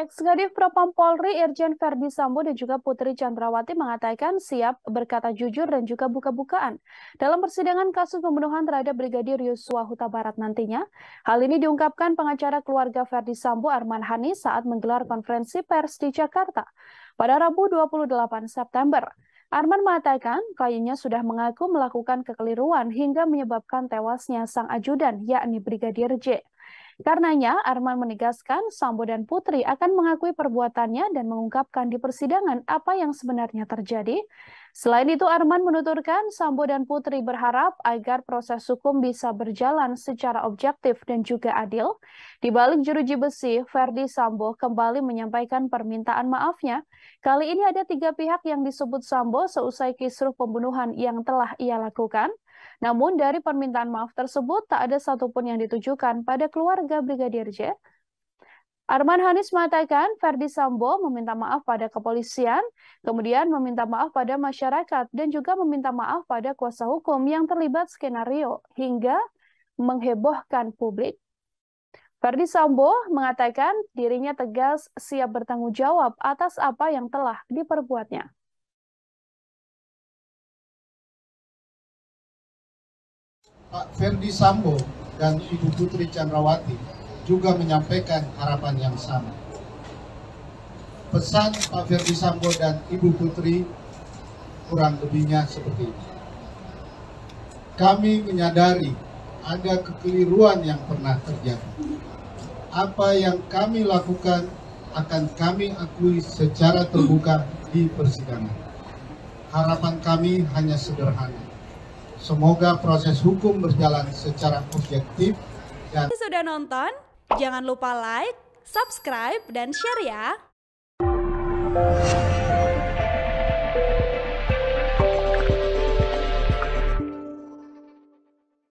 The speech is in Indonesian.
Eksekutif Propam Polri Irjen Ferdi Sambo dan juga Putri Chandrawati mengatakan siap berkata jujur dan juga buka-bukaan dalam persidangan kasus pembunuhan terhadap Brigadir Yosua Huta Barat nantinya. Hal ini diungkapkan pengacara keluarga Ferdi Sambo Arman Hani saat menggelar konferensi pers di Jakarta pada Rabu 28 September. Arman mengatakan kliennya sudah mengaku melakukan kekeliruan hingga menyebabkan tewasnya sang ajudan yakni Brigadir J. Karenanya, Arman menegaskan Sambo dan Putri akan mengakui perbuatannya dan mengungkapkan di persidangan apa yang sebenarnya terjadi. Selain itu, Arman menuturkan Sambo dan Putri berharap agar proses hukum bisa berjalan secara objektif dan juga adil. Di balik jeruji besi, Ferdi Sambo kembali menyampaikan permintaan maafnya. Kali ini ada tiga pihak yang disebut Sambo seusai kisruh pembunuhan yang telah ia lakukan. Namun dari permintaan maaf tersebut tak ada satupun yang ditujukan pada keluarga Brigadir J. Arman Hanis mengatakan Verdi Sambo meminta maaf pada kepolisian, kemudian meminta maaf pada masyarakat, dan juga meminta maaf pada kuasa hukum yang terlibat skenario hingga menghebohkan publik. Verdi Sambo mengatakan dirinya tegas siap bertanggung jawab atas apa yang telah diperbuatnya. Pak Ferdi Sambo dan Ibu Putri Chandrawati juga menyampaikan harapan yang sama. Pesan Pak Ferdi Sambo dan Ibu Putri kurang lebihnya seperti ini. Kami menyadari ada kekeliruan yang pernah terjadi. Apa yang kami lakukan akan kami akui secara terbuka di persidangan. Harapan kami hanya sederhana Semoga proses hukum berjalan secara objektif. Dan... Sudah nonton? Jangan lupa like, subscribe, dan share ya!